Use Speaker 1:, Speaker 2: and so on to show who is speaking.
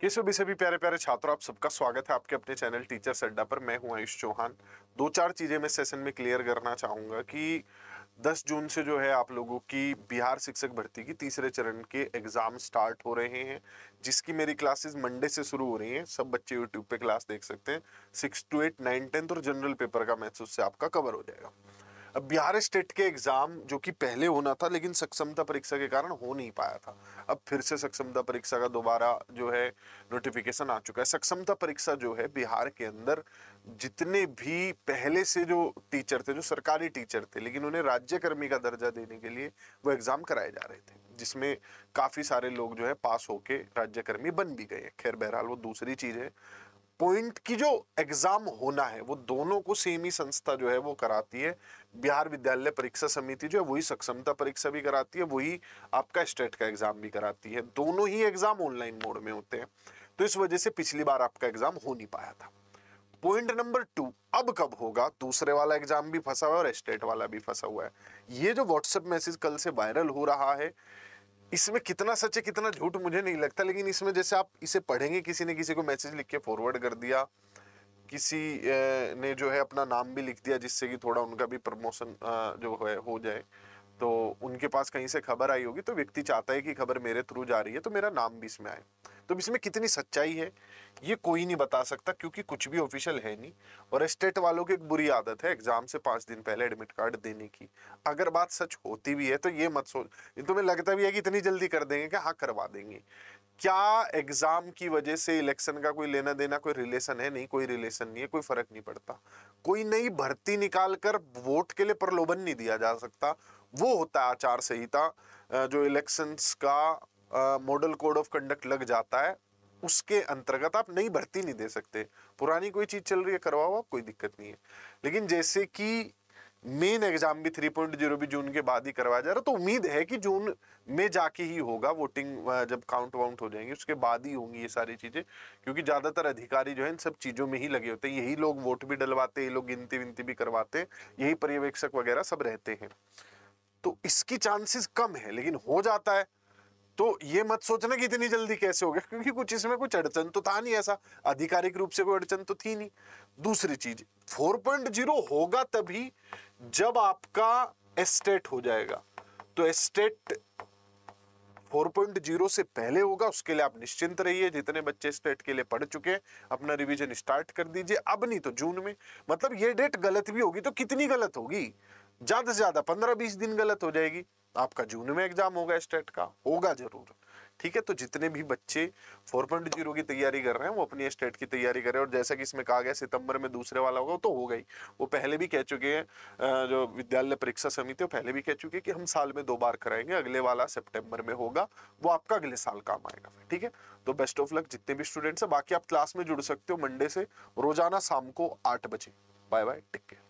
Speaker 1: के सभी सभी प्यारे प्यारे छात्रों आप सबका स्वागत है आपके अपने चैनल टीचर सड्डा पर मैं हूं आयुष चौहान दो चार चीज़ें मैं सेशन में क्लियर करना चाहूँगा कि 10 जून से जो है आप लोगों की बिहार शिक्षक भर्ती की तीसरे चरण के एग्ज़ाम स्टार्ट हो रहे हैं जिसकी मेरी क्लासेस मंडे से शुरू हो रही हैं सब बच्चे यूट्यूब पर क्लास देख सकते हैं six to eight nine tenth और जनरल पेपर का मैथ्स उससे आपका कवर हो जाएगा अब बिहार स्टेट के एग्जाम जो कि पहले होना था लेकिन सक्षमता परीक्षा के कारण हो नहीं पाया था अब फिर से सक्षमता परीक्षा का दोबारा जो है नोटिफिकेशन आ चुका है सक्षमता परीक्षा जो है बिहार के अंदर जितने भी पहले से जो टीचर थे जो सरकारी टीचर थे लेकिन उन्हें राज्यकर्मी का दर्जा देने के लिए वो एग्जाम कराए जा रहे थे जिसमें काफ़ी सारे लोग जो है पास होके राज्यकर्मी बन भी गए खैर बहरहाल वो दूसरी चीज़ है पॉइंट की जो एग्जाम होना है वो दोनों को सेम ही संस्था जो है वो कराती है बिहार विद्यालय परीक्षा समिति जो है वही सक्षमता परीक्षा भी कराती है वही आपका स्टेट का एग्जाम भी कराती है दोनों ही एग्जाम ऑनलाइन मोड में होते हैं तो इस वजह से पिछली बार आपका एग्जाम हो नहीं पाया था पॉइंट नंबर टू अब कब होगा दूसरे वाला एग्जाम भी फंसा हुआ है और स्टेट वाला भी फंसा हुआ है ये जो व्हाट्सएप मैसेज कल से वायरल हो रहा है इसमें कितना सच है कितना झूठ मुझे नहीं लगता लेकिन इसमें जैसे आप इसे पढ़ेंगे किसी ने किसी को मैसेज लिख के फॉरवर्ड कर दिया किसी ने जो है अपना नाम भी लिख दिया जिससे कि थोड़ा उनका भी प्रमोशन जो है हो जाए तो उनके पास कहीं से खबर आई होगी तो व्यक्ति चाहता है कि खबर मेरे थ्रू जा रही है तो मेरा नाम भी इसमें आए तो इसमें कितनी सच्चाई है ये कोई नहीं बता सकता क्योंकि कुछ भी ऑफिशियल है नहीं और स्टेट वालों की एक बुरी आदत है एग्जाम से पांच दिन पहले एडमिट कार्ड देने की अगर बात सच होती भी है तो ये मत सोच तुम्हें लगता भी है कि इतनी जल्दी कर देंगे कि हाँ करवा देंगे क्या एग्जाम की वजह से इलेक्शन का कोई लेना देना कोई रिलेशन है नहीं कोई रिलेशन नहीं है कोई फर्क नहीं पड़ता कोई नई भर्ती निकाल कर वोट के लिए प्रलोभन नहीं दिया जा सकता वो होता है आचार संहिता जो इलेक्शंस का मॉडल कोड ऑफ कंडक्ट लग जाता है उसके अंतर्गत आप नई भर्ती नहीं दे सकते पुरानी कोई चीज़ चल रही है करवाओ आप कोई दिक्कत नहीं है लेकिन जैसे कि मेन एग्जाम भी थ्री पॉइंट जीरो भी जून के बाद ही करवाया जा रहा तो उम्मीद है कि जून में जाके ही होगा वोटिंग जब काउंट वाउंट हो जाएंगे उसके बाद ही होंगी ये सारी चीज़ें क्योंकि ज़्यादातर अधिकारी जो है इन सब चीज़ों में ही लगे होते हैं यही लोग वोट भी डलवाते यही लोग गिनती विनती भी करवाते हैं यही पर्यवेक्षक वगैरह सब रहते हैं तो इसकी चांसेस कम है लेकिन हो जाता है तो ये मत सोचना कि इतनी जल्दी कैसे हो गया क्योंकि कुछ इसमें कुछ अड़चन तो था नहीं ऐसा आधिकारिक रूप से कोई अड़चन तो थी नहीं दूसरी चीज 4.0 होगा तभी जब आपका एस्टेट हो जाएगा तो एस्टेट 4.0 से पहले होगा उसके लिए आप निश्चिंत रहिए जितने बच्चे स्टेट के लिए पढ़ चुके हैं अपना रिवीजन स्टार्ट कर दीजिए अब नहीं तो जून में मतलब ये डेट गलत भी होगी तो कितनी गलत होगी ज्यादा से ज्यादा पंद्रह बीस दिन गलत हो जाएगी आपका जून में एग्जाम होगा स्टेट का होगा जरूर ठीक है तो जितने भी बच्चे 4.0 की तैयारी कर रहे हैं वो अपनी स्टेट की तैयारी हैं और जैसा कि इसमें कहा गया सितंबर में दूसरे वाला होगा तो होगा ही वो पहले भी कह चुके हैं जो विद्यालय परीक्षा समिति वो पहले भी कह चुके हैं कि हम साल में दो बार कराएंगे अगले वाला सेप्टेम्बर में होगा वो आपका अगले साल काम आएगा ठीक है तो बेस्ट ऑफ लक जितने भी स्टूडेंट्स हैं बाकी आप क्लास में जुड़ सकते हो मंडे से रोजाना शाम को आठ बजे बाय बाय टेक केयर